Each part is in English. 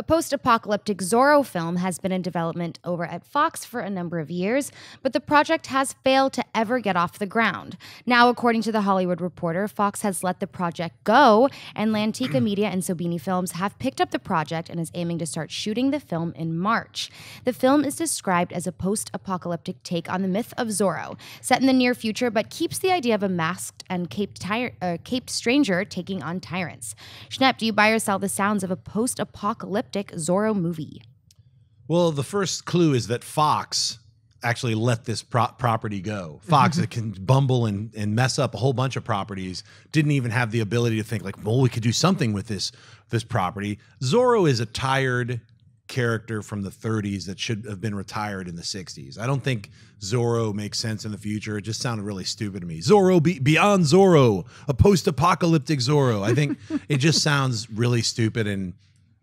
A post apocalyptic Zorro film has been in development over at Fox for a number of years, but the project has failed to ever get off the ground. Now, according to The Hollywood Reporter, Fox has let the project go, and Lantica Media and Sobini Films have picked up the project and is aiming to start shooting the film in March. The film is described as a post apocalyptic take on the myth of Zorro, set in the near future, but keeps the idea of a masked and caped, uh, caped stranger taking on tyrants. Schnepp, do you buy or sell the sounds of a post apocalyptic? septic Zorro movie? Well, the first clue is that Fox actually let this pro property go. Fox that can bumble and, and mess up a whole bunch of properties didn't even have the ability to think like, well, we could do something with this this property. Zorro is a tired character from the 30s that should have been retired in the 60s. I don't think Zorro makes sense in the future. It just sounded really stupid to me. Zorro be beyond Zorro, a post-apocalyptic Zorro. I think it just sounds really stupid and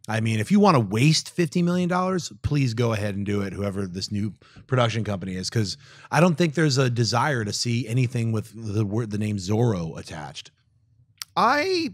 I mean, if you want to waste $50 million, please go ahead and do it, whoever this new production company is, because I don't think there's a desire to see anything with the word, the name Zorro attached. I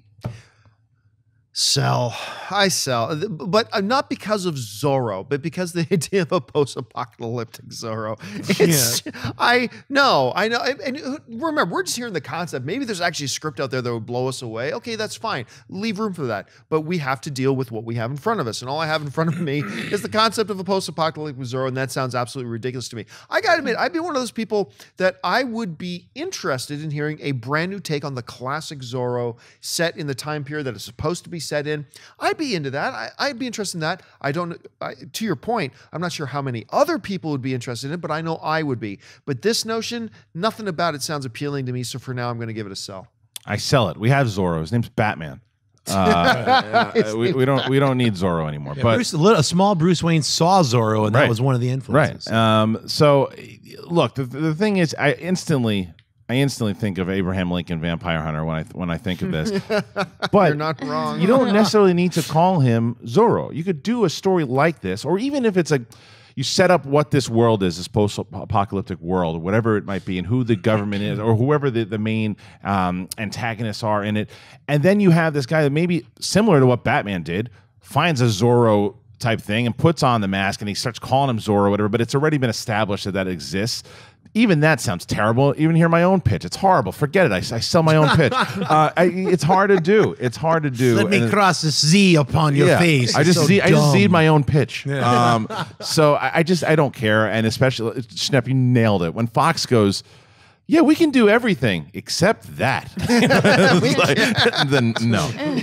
Sell. I sell. But uh, not because of Zorro, but because the idea of a post apocalyptic Zorro. It's, yeah. I know. I know. And uh, remember, we're just hearing the concept. Maybe there's actually a script out there that would blow us away. Okay, that's fine. Leave room for that. But we have to deal with what we have in front of us. And all I have in front of me is the concept of a post apocalyptic Zorro. And that sounds absolutely ridiculous to me. I got to admit, I'd be one of those people that I would be interested in hearing a brand new take on the classic Zorro set in the time period that is supposed to be set in. I'd be into that. I, would be interested in that. I don't, I, to your point, I'm not sure how many other people would be interested in it, but I know I would be. But this notion, nothing about it sounds appealing to me. So for now, I'm going to give it a sell. I sell it. We have Zorro. His name's Batman. Uh, yeah, we, we, don't we don't need Zorro anymore. Yeah, but Bruce, a, little, a, small Bruce Wayne saw Zorro, and right, that was one of the influences. Right. Um, so, look, the, the thing is, I instantly I instantly think of Abraham Lincoln Vampire Hunter when I when I think of this. but you're not wrong. You don't necessarily need to call him Zorro. You could do a story like this, or even if it's a you set up what this world is, this post-apocalyptic world, whatever it might be, and who the government is, or whoever the, the main um, antagonists are in it, and then you have this guy that maybe similar to what Batman did, finds a Zorro type thing and puts on the mask and he starts calling him Zorro, whatever. But it's already been established that that exists even that sounds terrible. Even hear my own pitch, it's horrible. Forget it. I, I sell my own pitch. Uh, I, it's hard to do. It's hard to do. Let me cross a Z Z upon your yeah, face. I just so I just see my own pitch. Yeah. Um, so I, I, just I don't care. And especially Schnepp, you nailed it. When Fox goes. Yeah, we can do everything except that. like, then no.